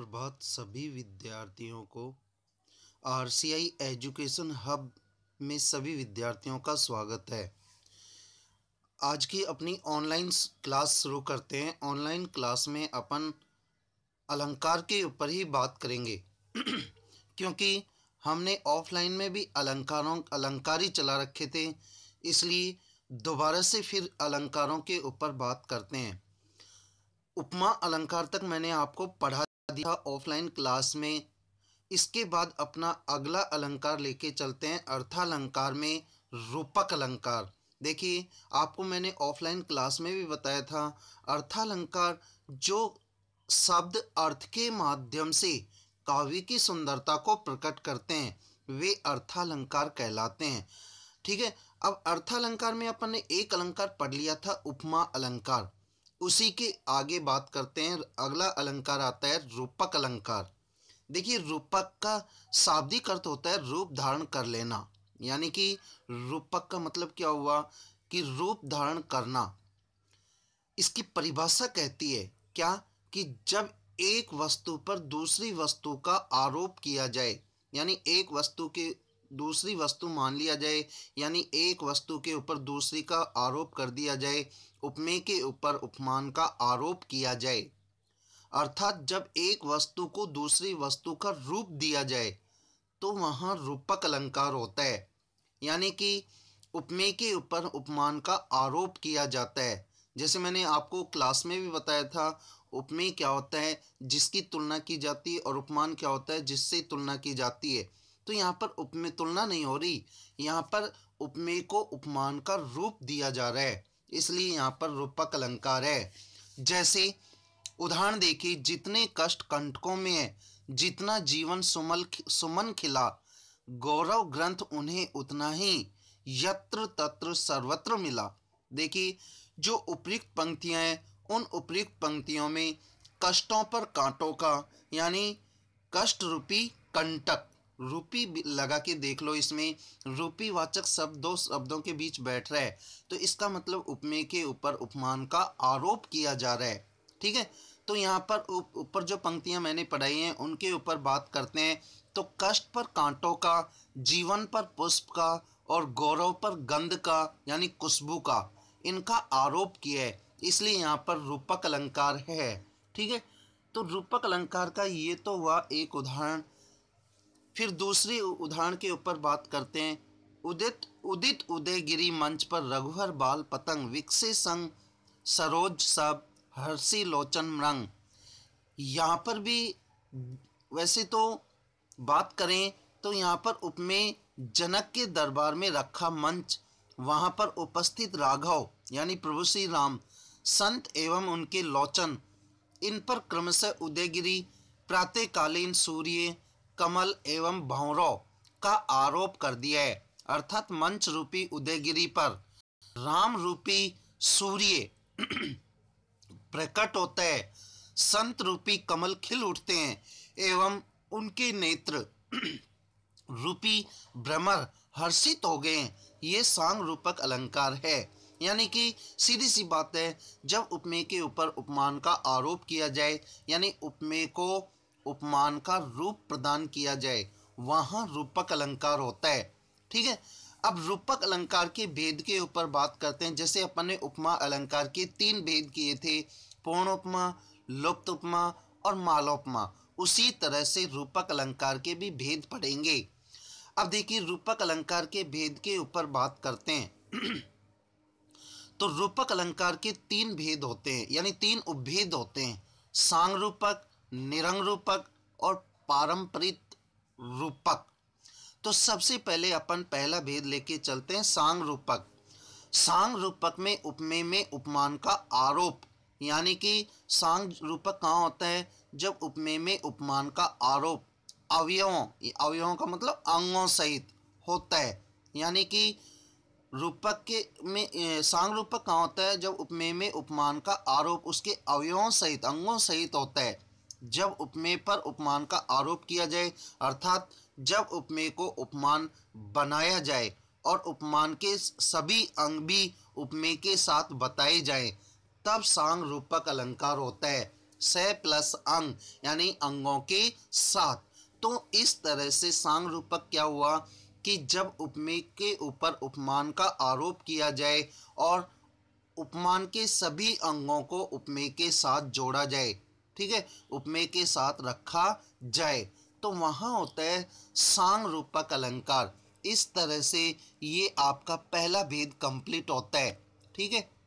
प्रभात सभी विद्यार्थियों को आर एजुकेशन हब में सभी विद्यार्थियों का स्वागत है आज की अपनी ऑनलाइन क्लास शुरू करते हैं ऑनलाइन क्लास में अपन अलंकार के ऊपर ही बात करेंगे क्योंकि हमने ऑफलाइन में भी अलंकारों अलंकार ही चला रखे थे इसलिए दोबारा से फिर अलंकारों के ऊपर बात करते हैं उपमा अलंकार तक मैंने आपको पढ़ा दिया ऑफलाइन क्लास में इसके बाद अपना अगला अलंकार लेके चलते हैं अर्थालंकार में रूपक अलंकार देखिए आपको मैंने ऑफलाइन क्लास में भी बताया था अर्थालंकार जो शब्द अर्थ के माध्यम से काव्य की सुंदरता को प्रकट करते हैं वे अर्थालंकार कहलाते हैं ठीक है अब अर्थालंकार में अपन ने एक अलंकार पढ़ लिया था उपमा अलंकार उसी के आगे बात करते हैं अगला अलंकार आता है रूपक अलंकार देखिए रूपक का शाब्दिक अर्थ होता है रूप धारण कर लेना यानी कि रूपक का मतलब क्या हुआ कि रूप धारण करना इसकी परिभाषा कहती है क्या कि जब एक वस्तु पर दूसरी वस्तु का आरोप किया जाए यानी एक वस्तु के दूसरी वस्तु मान लिया जाए यानी एक वस्तु के ऊपर दूसरी का आरोप कर दिया जाए उपमेय के ऊपर उपमान का आरोप किया जाए अर्थात जब एक वस्तु को दूसरी वस्तु का रूप दिया जाए तो वहाँ रूपक अलंकार होता है यानी कि उपमेय के ऊपर उपमान का आरोप किया जाता है जैसे मैंने आपको क्लास में भी बताया था उपमेय क्या होता है जिसकी तुलना की जाती है और उपमान क्या होता है जिससे तुलना की जाती है तो यहाँ पर उपमेय तुलना नहीं हो रही यहाँ पर उपमेय को उपमान का रूप दिया जा रहा है इसलिए यहाँ पर रूपक अलंकार है जैसे उदाहरण देखिए जितने कष्ट कंटकों में है जितना जीवन सुमल सुमन खिला गौरव ग्रंथ उन्हें उतना ही यत्र तत्र सर्वत्र मिला देखिए जो उपयुक्त पंक्तियाँ हैं उन उपयुक्त पंक्तियों में कष्टों पर कांटों का यानी कष्ट रूपी कंटक रूपी लगा के देख लो इसमें रूपी वाचक शब्द दो शब्दों के बीच बैठ रहा है तो इसका मतलब उपमेय के ऊपर उपमान का आरोप किया जा रहा है ठीक है तो यहाँ पर ऊपर जो पंक्तियाँ मैंने पढ़ाई हैं उनके ऊपर बात करते हैं तो कष्ट पर कांटों का जीवन पर पुष्प का और गौरव पर गंध का यानी खुशबू का इनका आरोप किया है इसलिए यहाँ पर रूपक अलंकार है ठीक है तो रूपक अलंकार का ये तो हुआ एक उदाहरण फिर दूसरी उदाहरण के ऊपर बात करते हैं उदित उदित उदयगिरी मंच पर रघुहर बाल पतंग विकसित संग सरोज सब हर्षी लोचन मृंग यहाँ पर भी वैसे तो बात करें तो यहाँ पर उपमेय जनक के दरबार में रखा मंच वहाँ पर उपस्थित राघव यानी प्रभु श्री राम संत एवं उनके लोचन इन पर क्रमशः उदयगिरी प्रातःकालीन सूर्य कमल एवं भौरव का आरोप कर दिया है अर्थात मंच रूपी उदयगिरी पर राम रूपी सूर्य प्रकट होता है संत रूपी कमल खिल उठते हैं एवं उनके नेत्र रूपी भ्रमर हर्षित हो गए ये सांग रूपक अलंकार है यानी कि सीधी सी बात है जब उपमेय के ऊपर उपमान का आरोप किया जाए यानी उपमेय को उपमान का रूप प्रदान किया जाए वहाँ रूपक अलंकार होता है ठीक है अब रूपक अलंकार के भेद के ऊपर बात करते हैं जैसे अपन ने उपमा अलंकार के तीन भेद किए थे पूर्ण उपमा लुप्त उपमा और मालोपमा उसी तरह से रूपक अलंकार के भी भेद पड़ेंगे अब देखिए रूपक अलंकार के भेद के ऊपर बात करते हैं तो रूपक अलंकार के तीन भेद होते हैं यानी तीन उपभेद होते हैं सांग रूपक निरंग रूपक और पारंपरिक रूपक तो सबसे पहले अपन पहला भेद लेके चलते हैं सांग रूपक सांग रूपक में उपमेय में उपमान का आरोप यानी कि सांग रूपक कहाँ होता है जब उपमेय में उपमान का आरोप अवयवों अवयवों का मतलब अंगों सहित होता है यानी कि रूपक के में सांग रूपक कहाँ होता है जब उपमेय में उपमान का आरोप उसके अवयवों सहित अंगों सहित होता है जब उपमेय पर उपमान का आरोप किया जाए अर्थात जब उपमेय को उपमान बनाया जाए और उपमान के सभी अंग भी उपमेय के साथ बताए जाएं तब सांग रूपक अलंकार होता है स प्लस अंग यानी अंगों के साथ तो इस तरह से सांग रूपक क्या हुआ कि जब उपमेय के ऊपर उपमान का आरोप किया जाए और उपमान के सभी अंगों को उपमेय के साथ जोड़ा जाए ठीक है उपमेय के साथ रखा जाए तो वहाँ होता है सांग रूपक अलंकार इस तरह से ये आपका पहला भेद कंप्लीट होता है ठीक है